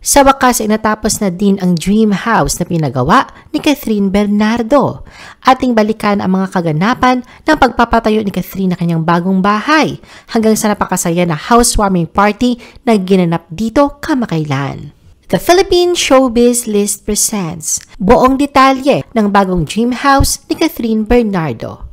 Sa wakas ay natapos na din ang dream house na pinagawa ni Catherine Bernardo. Ating balikan ang mga kaganapan ng pagpapatayo ni Catherine na kanyang bagong bahay hanggang sa napakasaya na housewarming party na ginanap dito kamakailan. The Philippine Showbiz List presents buong detalye ng bagong dream house ni Catherine Bernardo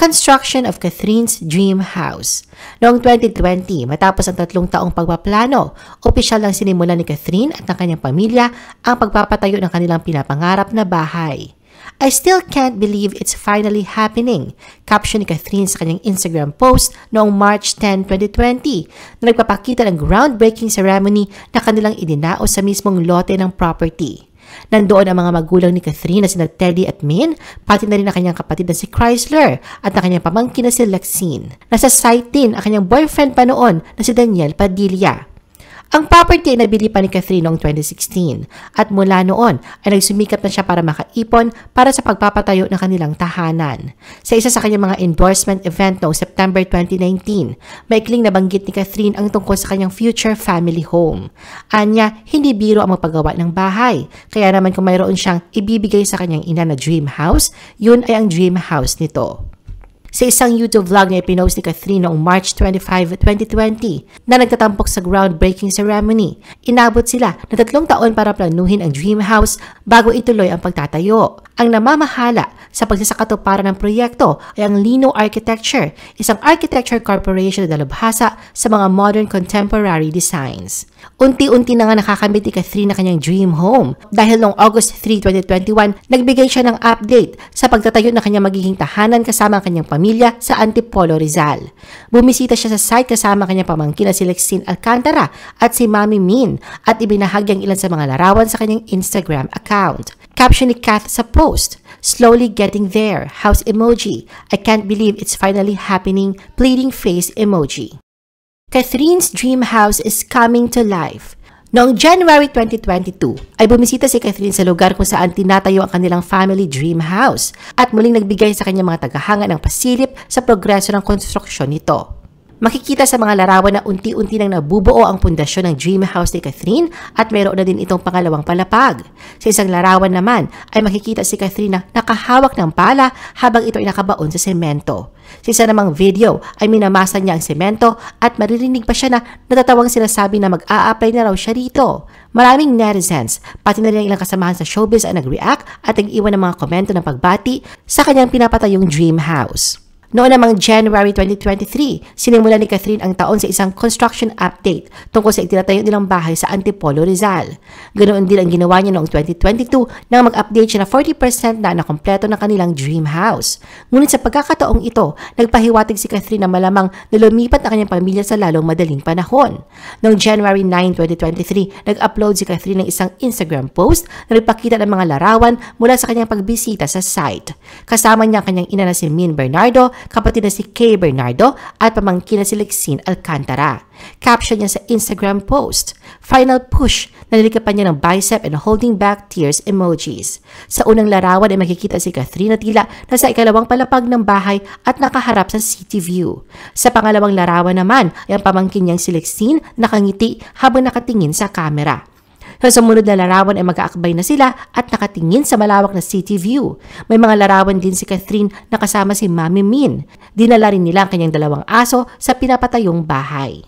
construction of Catherine's dream house. Noong 2020, matapos ang tatlong taong pagpaplano, opisyal lang sinimulan ni Catherine at ng kanyang pamilya ang pagpapatayo ng kanilang pinapangarap na bahay. I still can't believe it's finally happening, caption ni Catherine sa kanyang Instagram post noong March 10, 2020, na nagpapakita ng groundbreaking ceremony na kanilang idinao sa mismong lote ng property. Nandoon ang mga magulang ni Catherine na sina Teddy at Min, pati na rin ang kanyang kapatid na si Chrysler at ang kanyang pamangkin na si Lexine. Nasa site din ang kanyang boyfriend pa noon na si Daniel Padilla. Ang property ay nabili pa ni Catherine noong 2016 at mula noon ay nagsumikap na siya para makaipon para sa pagpapatayo ng kanilang tahanan. Sa isa sa kanyang mga endorsement event noong September 2019, maikling nabanggit ni Catherine ang tungkol sa kanyang future family home. Anya, hindi biro ang magpagawa ng bahay, kaya naman kung mayroon siyang ibibigay sa kanyang ina na dream house, yun ay ang dream house nito sa isang YouTube vlog na ipinost ni Catherine noong March 25, 2020 na nagtatampok sa groundbreaking ceremony. Inabot sila na tatlong taon para planuhin ang dream house bago ituloy ang pagtatayo. Ang namamahala sa pagsasakatuparan ng proyekto ay ang Lino Architecture, isang architecture corporation na nalabhasa sa mga modern contemporary designs. Unti-unti na nga nakakamit ni Catherine na kanyang dream home dahil noong August 3, 2021, nagbigay siya ng update sa pagtatayo ng kanyang magiging tahanan kasama ang kanyang pamilya sa Antipolo, Rizal. Bumisita siya sa site kasama kanyang pamangkin na si Lexine Alcantara at si Mami Min at ibinahagi ang ilan sa mga larawan sa kanyang Instagram account. Caption ni Kath sa post, Slowly getting there, house emoji. I can't believe it's finally happening, pleading face emoji. Catherine's dream house is coming to life. Noong January 2022, ay bumisita si Catherine sa lugar kung saan tinatayo ang kanilang family dream house at muling nagbigay sa kanyang mga tagahanga ng pasilip sa progreso ng konstruksyon nito. Makikita sa mga larawan na unti-unti nang nabubuo ang pundasyon ng dream house ni Catherine at mayroon na din itong pangalawang palapag. Sa isang larawan naman ay makikita si Catherine na nakahawak ng pala habang ito ay nakabaon sa semento. Sa isa namang video ay minamasa niya ang semento at maririnig pa siya na natatawang sinasabi na mag-a-apply na raw siya rito. Maraming netizens, pati na rin ang ilang kasamahan sa showbiz ang nag-react at nag-iwan ng mga komento ng pagbati sa kanyang pinapatayong dream house. Noon namang January 2023, sinimula ni Catherine ang taon sa isang construction update tungkol sa itinatayo nilang bahay sa Antipolo, Rizal. Ganoon din ang ginawa niya noong 2022 nang mag-update siya na 40% na nakompleto ng kanilang dream house. Ngunit sa pagkakataong ito, nagpahiwatig si Catherine na malamang na lumipat ang kanyang pamilya sa lalong madaling panahon. Noong January 9, 2023, nag-upload si Catherine ng isang Instagram post na nagpakita ng mga larawan mula sa kanyang pagbisita sa site. Kasama niya ang kanyang ina na si Min Bernardo kapatid na si Kay Bernardo at pamangkin na si Lexine Alcantara. Caption niya sa Instagram post, Final push, nalilikapan niya ng bicep and holding back tears emojis. Sa unang larawan ay makikita si Catherine na tila nasa ikalawang palapag ng bahay at nakaharap sa city view. Sa pangalawang larawan naman ay ang pamangkin niyang si Lexine nakangiti habang nakatingin sa camera. Sa sumunod na larawan ay mag-aakbay na sila at nakatingin sa malawak na city view. May mga larawan din si Catherine na kasama si Mami Min. Dinala rin nila ang kanyang dalawang aso sa pinapatayong bahay.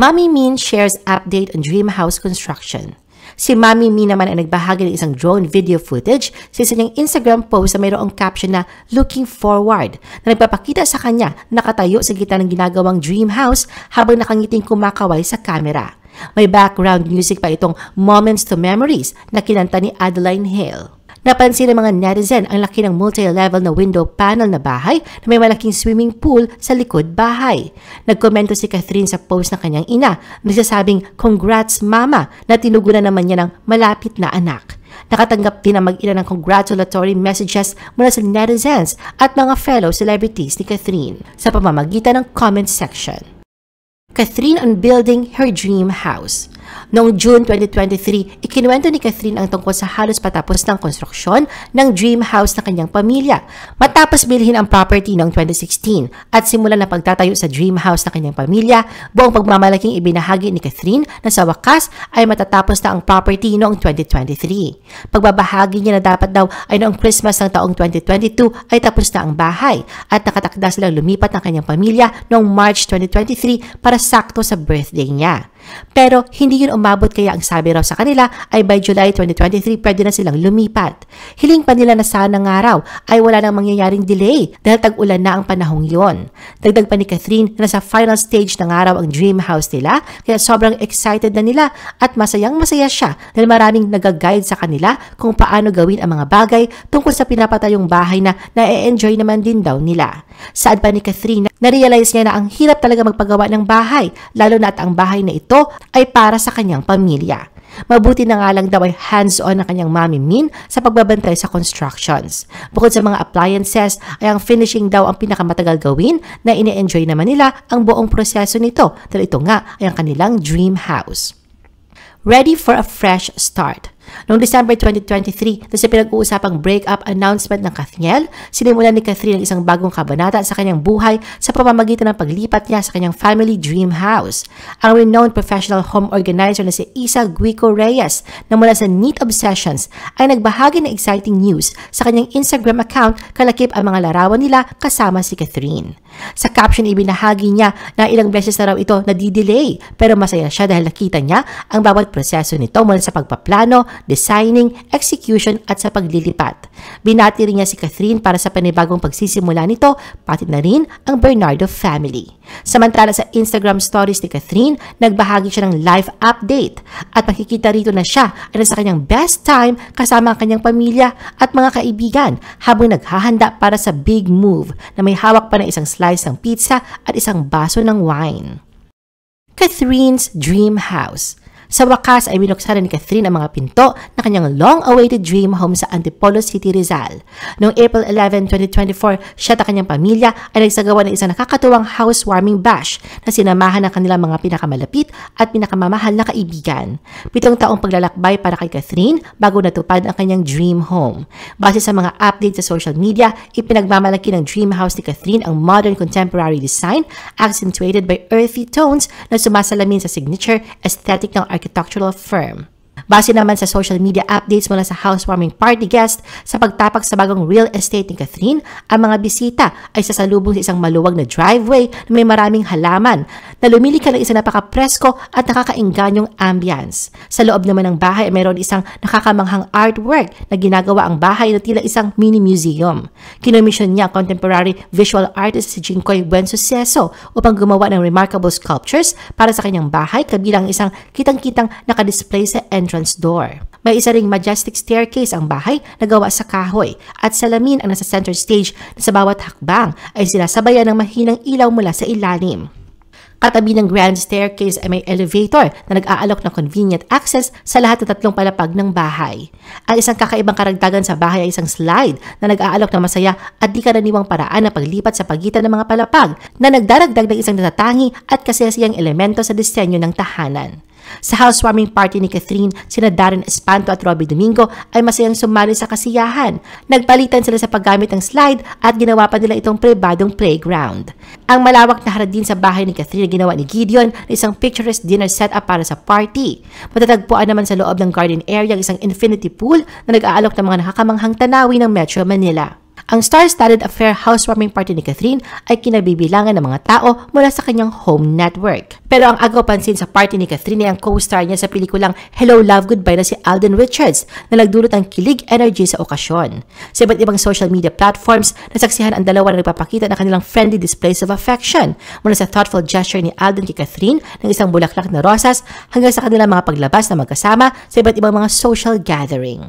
Mami Min shares update on dream house construction. Si Mami Mi naman ay nagbahagi ng isang drone video footage sa isa Instagram post na mayroong caption na Looking Forward na nagpapakita sa kanya nakatayo sa gitna ng ginagawang dream house habang nakangiting kumakaway sa camera. May background music pa itong Moments to Memories na kinanta ni Adeline Hale. Napansin ng mga netizen ang laki ng multi-level na window panel na bahay na may malaking swimming pool sa likod bahay. Nagkomento si Catherine sa post ng kanyang ina, nagsasabing, Congrats mama, na tinugunan naman niya ng malapit na anak. Nakatanggap din ang mag-ina ng congratulatory messages mula sa netizens at mga fellow celebrities ni Catherine sa pamamagitan ng comment section. Catherine on building her dream house. Noong June 2023, ikinuwento ni Catherine ang tungkol sa halos patapos ng konstruksyon ng dream house ng kanyang pamilya. Matapos bilhin ang property noong 2016 at simulan na pagtatayo sa dream house ng kanyang pamilya, buong pagmamalaking ibinahagi ni Catherine na sa wakas ay matatapos na ang property noong 2023. Pagbabahagi niya na dapat daw ay noong Christmas ng taong 2022 ay tapos na ang bahay at nakatakda silang lumipat ng kanyang pamilya noong March 2023 para sakto sa birthday niya. Pero hindi yun umabot kaya ang sabi raw sa kanila ay by July 2023 pwede na silang lumipat. Hiling pa nila na sana nga raw ay wala nang mangyayaring delay dahil tag-ulan na ang panahong yon. Dagdag pa ni Catherine na sa final stage na nga raw ang dream house nila kaya sobrang excited na nila at masayang masaya siya dahil maraming nag-guide sa kanila kung paano gawin ang mga bagay tungkol sa pinapatayong bahay na na-enjoy naman din daw nila. Saan pa ni Catherine na-realize niya na ang hirap talaga magpagawa ng bahay, lalo na at ang bahay na ito ay para sa kanyang pamilya. Mabuti na nga lang daw ay hands-on na kanyang mami Min sa pagbabantay sa constructions. Bukod sa mga appliances, ay ang finishing daw ang pinakamatagal gawin na ine-enjoy naman nila ang buong proseso nito dahil ito nga ay ang kanilang dream house. Ready for a fresh start. Noong December 2023, na sa pinag-uusapang break-up announcement ng Kathniel, sinimulan ni Catherine ang isang bagong kabanata sa kanyang buhay sa pamamagitan ng paglipat niya sa kanyang family dream house. Ang renowned professional home organizer na si Isa Guico Reyes na mula sa Neat Obsessions ay nagbahagi ng exciting news sa kanyang Instagram account kalakip ang mga larawan nila kasama si Catherine. Sa caption, ibinahagi niya na ilang beses na raw ito nadidelay pero masaya siya dahil nakita niya ang bawat proseso nito mula sa pagpaplano designing, execution at sa paglilipat. Binati rin niya si Catherine para sa panibagong pagsisimula nito, pati na rin ang Bernardo family. Samantala sa Instagram stories ni Catherine, nagbahagi siya ng life update at makikita rito na siya ay nasa kanyang best time kasama ang kanyang pamilya at mga kaibigan habang naghahanda para sa big move na may hawak pa ng isang slice ng pizza at isang baso ng wine. Catherine's Dream House sa wakas ay binuksan ni Catherine ang mga pinto na kanyang long-awaited dream home sa Antipolo City, Rizal. Noong April 11, 2024, siya at kanyang pamilya ay nagsagawa ng isang nakakatuwang housewarming bash na sinamahan ng kanilang mga pinakamalapit at pinakamamahal na kaibigan. Pitong taong paglalakbay para kay Catherine bago natupad ang kanyang dream home. Base sa mga update sa social media, ipinagmamalaki ng dream house ni Catherine ang modern contemporary design accentuated by earthy tones na sumasalamin sa signature aesthetic ng architectural firm Base naman sa social media updates mula sa housewarming party guest, sa pagtapak sa bagong real estate ni Catherine, ang mga bisita ay sasalubong sa isang maluwag na driveway na may maraming halaman na lumilika ng isang napaka-presko at nakakainganyong ambience. Sa loob naman ng bahay ay mayroon isang nakakamanghang artwork na ginagawa ang bahay na tila isang mini museum. Kinomisyon niya contemporary visual artist si Jinkoy Buen upang gumawa ng remarkable sculptures para sa kanyang bahay kabilang isang kitang-kitang nakadisplay sa entrance entrance door. May isa ring majestic staircase ang bahay na gawa sa kahoy at salamin ang nasa center stage na sa bawat hakbang ay sinasabayan ng mahinang ilaw mula sa ilalim. Katabi ng grand staircase ay may elevator na nag-aalok ng convenient access sa lahat ng tatlong palapag ng bahay. Ang isang kakaibang karagdagan sa bahay ay isang slide na nag-aalok ng masaya at di karaniwang paraan na paglipat sa pagitan ng mga palapag na nagdaragdag ng isang natatangi at kasesiyang elemento sa disenyo ng tahanan. Sa housewarming party ni Catherine, sina Darren Espanto at Robbie Domingo ay masayang sumali sa kasiyahan. Nagpalitan sila sa paggamit ng slide at ginawa pa nila itong pribadong playground. Ang malawak na hardin sa bahay ni Catherine na ginawa ni Gideon ay isang picturesque dinner setup para sa party. Matatagpuan naman sa loob ng garden area ang isang infinity pool na nag-aalok ng mga nakakamanghang tanawi ng Metro Manila. Ang star-studded affair housewarming party ni Catherine ay kinabibilangan ng mga tao mula sa kanyang home network. Pero ang agaw pansin sa party ni Catherine ay ang co-star niya sa pelikulang Hello Love Goodbye na si Alden Richards na nagdulot ng kilig energy sa okasyon. Sa iba't ibang social media platforms, nasaksihan ang dalawa na nagpapakita ng kanilang friendly displays of affection mula sa thoughtful gesture ni Alden kay Catherine ng isang bulaklak na rosas hanggang sa kanilang mga paglabas na magkasama sa iba't ibang mga social gathering.